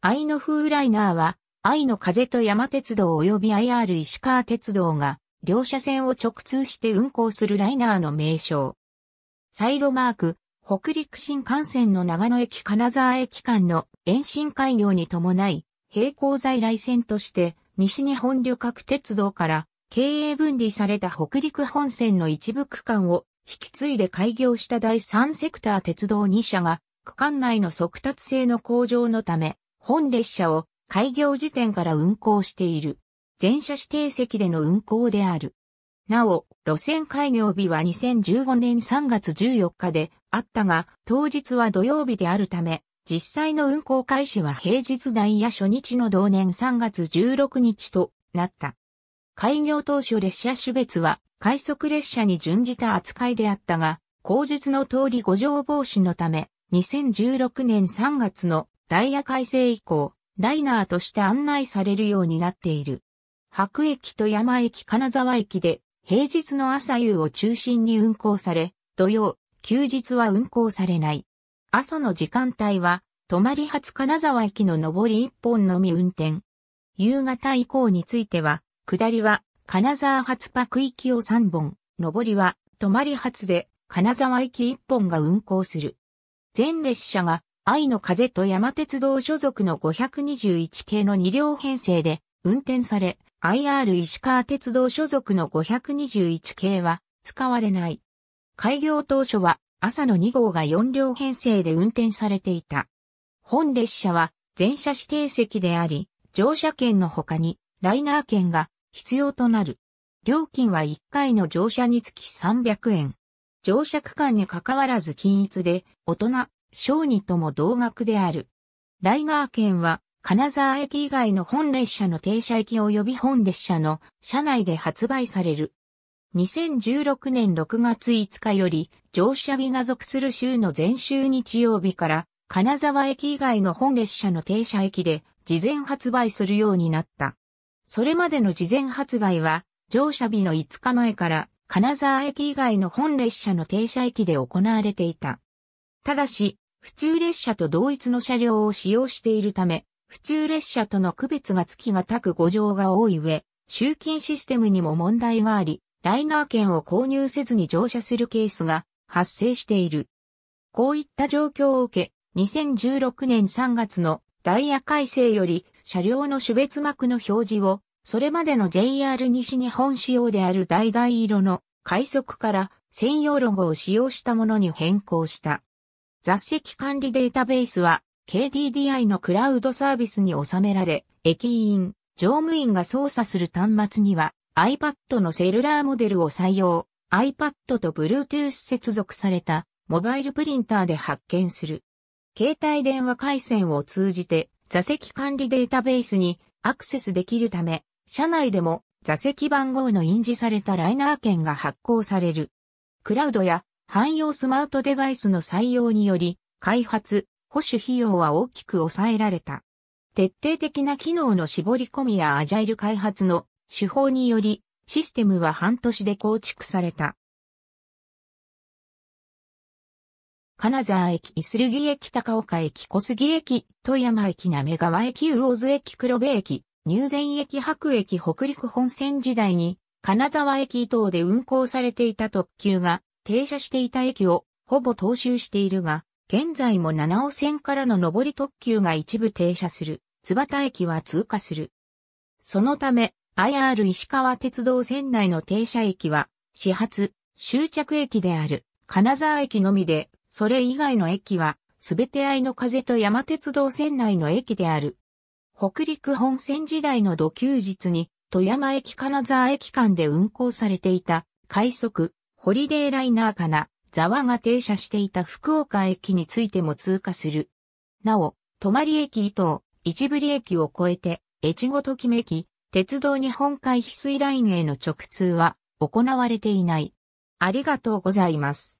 愛の風ライナーは、愛の風と山鉄道及び IR 石川鉄道が、両車線を直通して運行するライナーの名称。サイドマーク、北陸新幹線の長野駅金沢駅間の延伸開業に伴い、並行在来線として西日本旅客鉄道から経営分離された北陸本線の一部区間を引き継いで開業した第3セクター鉄道2社が区間内の速達性の向上のため本列車を開業時点から運行している。全車指定席での運行である。なお、路線開業日は2015年3月14日であったが、当日は土曜日であるため、実際の運行開始は平日代や初日の同年3月16日となった。開業当初列車種別は快速列車に準じた扱いであったが、後述の通り五条防止のため、2016年3月のダイヤ改正以降、ライナーとして案内されるようになっている。白駅と山駅金沢駅で平日の朝夕を中心に運行され、土曜、休日は運行されない。朝の時間帯は、泊まり発金沢駅の上り一本のみ運転。夕方以降については、下りは金沢発パク行きを3本、上りは泊まり発で金沢駅一本が運行する。全列車が愛の風と山鉄道所属の521系の2両編成で運転され、IR 石川鉄道所属の521系は使われない。開業当初は朝の2号が4両編成で運転されていた。本列車は全車指定席であり、乗車券の他にライナー券が必要となる。料金は1回の乗車につき300円。乗車区間に関わらず均一で、大人、小児とも同額である。ライガー券は、金沢駅以外の本列車の停車駅及び本列車の車内で発売される。2016年6月5日より乗車日が属する週の前週日曜日から金沢駅以外の本列車の停車駅で事前発売するようになった。それまでの事前発売は乗車日の5日前から金沢駅以外の本列車の停車駅で行われていた。ただし、普通列車と同一の車両を使用しているため、普通列車との区別がつきがたく誤乗が多い上、集金システムにも問題があり、ライナー券を購入せずに乗車するケースが発生している。こういった状況を受け、2016年3月のダイヤ改正より車両の種別幕の表示を、それまでの JR 西日本仕様である橙色の快速から専用ロゴを使用したものに変更した。雑席管理データベースは KDDI のクラウドサービスに収められ、駅員、乗務員が操作する端末には iPad のセルラーモデルを採用、iPad と Bluetooth 接続されたモバイルプリンターで発見する。携帯電話回線を通じて座席管理データベースにアクセスできるため、車内でも座席番号の印字されたライナー券が発行される。クラウドや汎用スマートデバイスの採用により、開発、保守費用は大きく抑えられた。徹底的な機能の絞り込みやアジャイル開発の手法により、システムは半年で構築された。金沢駅、イスルギ駅、高岡駅、小杉駅、富山駅、滑川駅、魚津駅、黒部駅、入善駅、白駅、北陸本線時代に、金沢駅等で運行されていた特急が、停車していた駅をほぼ踏襲しているが、現在も七尾線からの上り特急が一部停車する、津端駅は通過する。そのため、IR 石川鉄道線内の停車駅は、始発、終着駅である、金沢駅のみで、それ以外の駅は、すべて愛の風と山鉄道線内の駅である。北陸本線時代の土休日に、富山駅金沢駅間で運行されていた、快速、ホリデーライナーかな、ザワが停車していた福岡駅についても通過する。なお、泊駅伊東、ぶり駅を越えて、越後ときめき、鉄道日本海翡翠ラインへの直通は行われていない。ありがとうございます。